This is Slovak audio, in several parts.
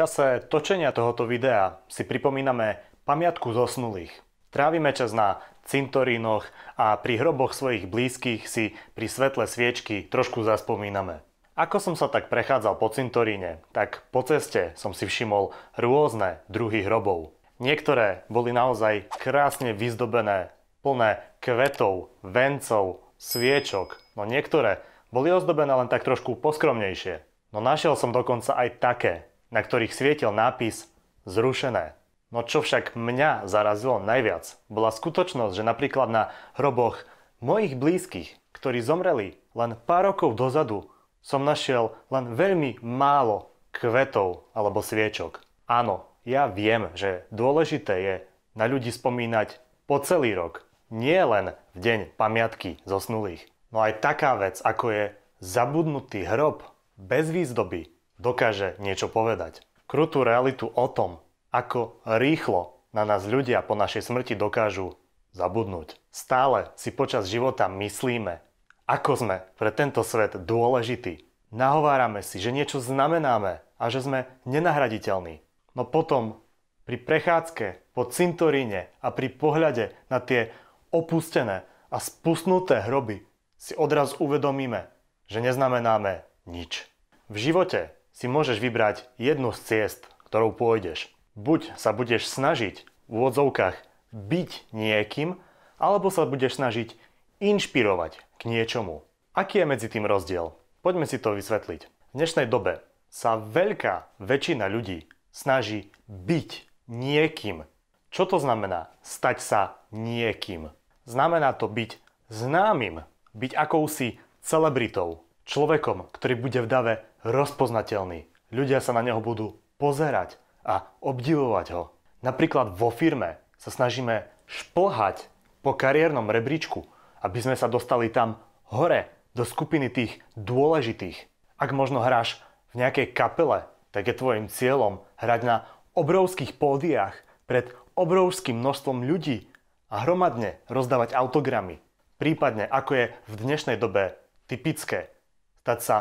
čase točenia tohoto videa si pripomíname pamiatku zosnulých. Trávime čas na cintorínoch a pri hroboch svojich blízkych si pri svetle sviečky trošku zaspomíname. Ako som sa tak prechádzal po cintoríne, tak po ceste som si všimol rôzne druhy hrobov. Niektoré boli naozaj krásne vyzdobené, plné kvetov, vencov, sviečok, no niektoré boli ozdobené len tak trošku poskromnejšie. No našiel som dokonca aj také, na ktorých svietil nápis Zrušené. No čo však mňa zarazilo najviac, bola skutočnosť, že napríklad na hroboch mojich blízkych, ktorí zomreli len pár rokov dozadu, som našiel len veľmi málo kvetov alebo sviečok. Áno, ja viem, že dôležité je na ľudí spomínať po celý rok, nie len v deň pamiatky zosnulých. No aj taká vec, ako je zabudnutý hrob bez výzdoby, dokáže niečo povedať. Krutú realitu o tom, ako rýchlo na nás ľudia po našej smrti dokážu zabudnúť. Stále si počas života myslíme, ako sme pre tento svet dôležití. Nahovárame si, že niečo znamenáme a že sme nenahraditeľní. No potom pri prechádzke po cintoríne a pri pohľade na tie opustené a spustnuté hroby si odraz uvedomíme, že neznamenáme nič. V živote si môžeš vybrať jednu z ciest, ktorou pôjdeš. Buď sa budeš snažiť v úvodzovkách byť niekým, alebo sa budeš snažiť inšpirovať k niečomu. Aký je medzi tým rozdiel? Poďme si to vysvetliť. V dnešnej dobe sa veľká väčšina ľudí snaží byť niekým. Čo to znamená stať sa niekým? Znamená to byť známym, byť akousi celebritou, človekom, ktorý bude v dave rozpoznateľný. Ľudia sa na neho budú pozerať a obdivovať ho. Napríklad vo firme sa snažíme šplhať po kariérnom rebríčku, aby sme sa dostali tam hore, do skupiny tých dôležitých. Ak možno hráš v nejakej kapele, tak je tvojim cieľom hrať na obrovských pódiách pred obrovským množstvom ľudí a hromadne rozdávať autogramy. Prípadne, ako je v dnešnej dobe typické, stať sa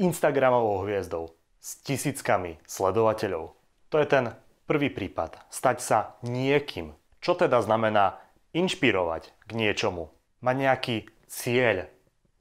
Instagramovou hviezdou s tisíckami sledovateľov. To je ten prvý prípad. Stať sa niekým. Čo teda znamená inšpirovať k niečomu? Mať nejaký cieľ,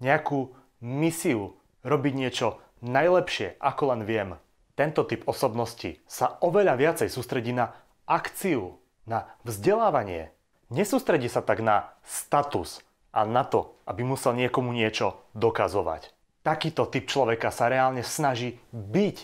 nejakú misiu, robiť niečo najlepšie, ako len viem. Tento typ osobnosti sa oveľa viacej sústredí na akciu, na vzdelávanie. Nesústredí sa tak na status a na to, aby musel niekomu niečo dokazovať. Takýto typ človeka sa reálne snaží byť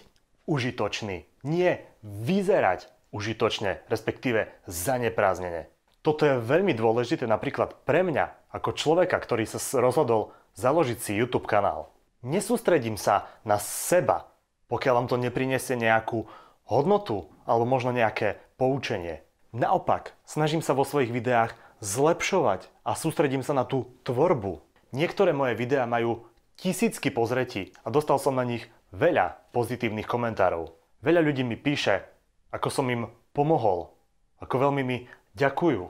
užitočný, nie vyzerať užitočne, respektíve zanepráznene. Toto je veľmi dôležité napríklad pre mňa ako človeka, ktorý sa rozhodol založiť si YouTube kanál. Nesústredím sa na seba, pokiaľ vám to neprinesie nejakú hodnotu alebo možno nejaké poučenie. Naopak, snažím sa vo svojich videách zlepšovať a sústredím sa na tú tvorbu. Niektoré moje videá majú tisícky pozretí a dostal som na nich veľa pozitívnych komentárov. Veľa ľudí mi píše, ako som im pomohol, ako veľmi mi ďakujú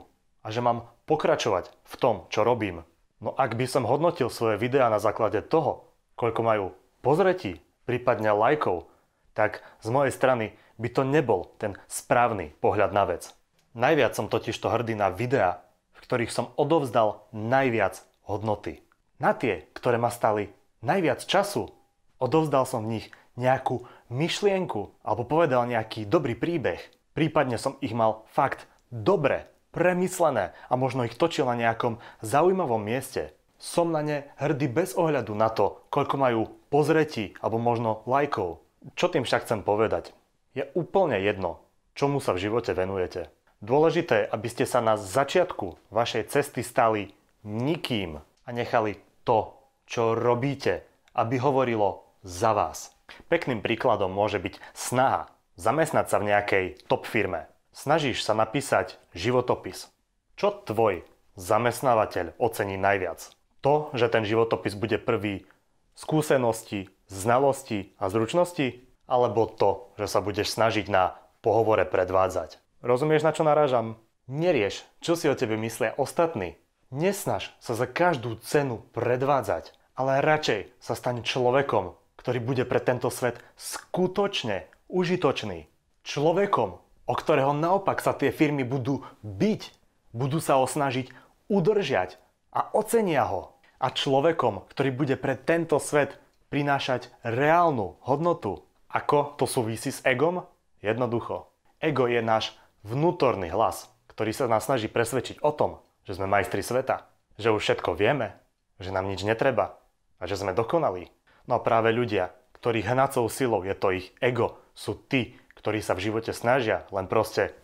a že mám pokračovať v tom, čo robím. No ak by som hodnotil svoje videá na základe toho, koľko majú pozretí, prípadne lajkov, tak z mojej strany by to nebol ten správny pohľad na vec. Najviac som totižto hrdý na videá, v ktorých som odovzdal najviac hodnoty. Na tie, ktoré ma stali najviac času odovzdal som v nich nejakú myšlienku alebo povedal nejaký dobrý príbeh. Prípadne som ich mal fakt dobre premyslené a možno ich točil na nejakom zaujímavom mieste. Som na ne hrdý bez ohľadu na to, koľko majú pozretí alebo možno lajkov. Čo tým však chcem povedať? Je úplne jedno, čomu sa v živote venujete. Dôležité, aby ste sa na začiatku vašej cesty stali nikým a nechali to čo robíte, aby hovorilo za vás. Pekným príkladom môže byť snaha zamestnať sa v nejakej top firme. Snažíš sa napísať životopis. Čo tvoj zamestnávateľ ocení najviac? To, že ten životopis bude prvý skúsenosti, znalosti a zručnosti, alebo to, že sa budeš snažiť na pohovore predvádzať. Rozumieš, na čo narážam? Nerieš, čo si o tebe myslia ostatní. Nesnaž sa za každú cenu predvádzať ale radšej sa stane človekom, ktorý bude pre tento svet skutočne užitočný. Človekom, o ktorého naopak sa tie firmy budú byť, budú sa ho snažiť udržať a ocenia ho. A človekom, ktorý bude pre tento svet prinášať reálnu hodnotu. Ako to súvisí s egom? Jednoducho. Ego je náš vnútorný hlas, ktorý sa nás snaží presvedčiť o tom, že sme majstri sveta, že už všetko vieme, že nám nič netreba, a že sme dokonalí. No a práve ľudia, ktorých hnacou silou je to ich ego, sú tí, ktorí sa v živote snažia len proste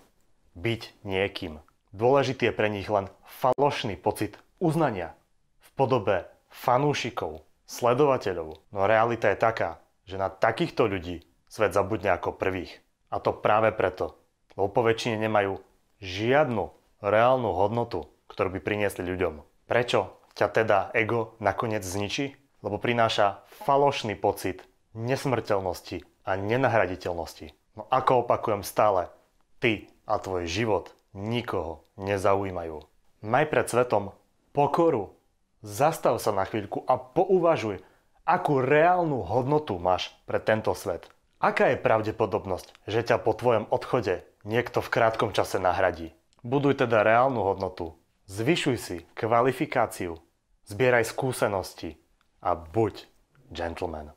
byť niekým. Dôležitý je pre nich len falošný pocit uznania v podobe fanúšikov, sledovateľov. No realita je taká, že na takýchto ľudí svet zabudne ako prvých. A to práve preto, lebo po väčšine nemajú žiadnu reálnu hodnotu, ktorú by priniesli ľuďom. Prečo ťa teda ego nakoniec zničí? lebo prináša falošný pocit nesmrteľnosti a nenahraditeľnosti. No ako opakujem stále, ty a tvoj život nikoho nezaujímajú. Maj pred svetom pokoru. Zastav sa na chvíľku a pouvažuj, akú reálnu hodnotu máš pre tento svet. Aká je pravdepodobnosť, že ťa po tvojom odchode niekto v krátkom čase nahradí? Buduj teda reálnu hodnotu. Zvyšuj si kvalifikáciu. Zbieraj skúsenosti a buď gentleman.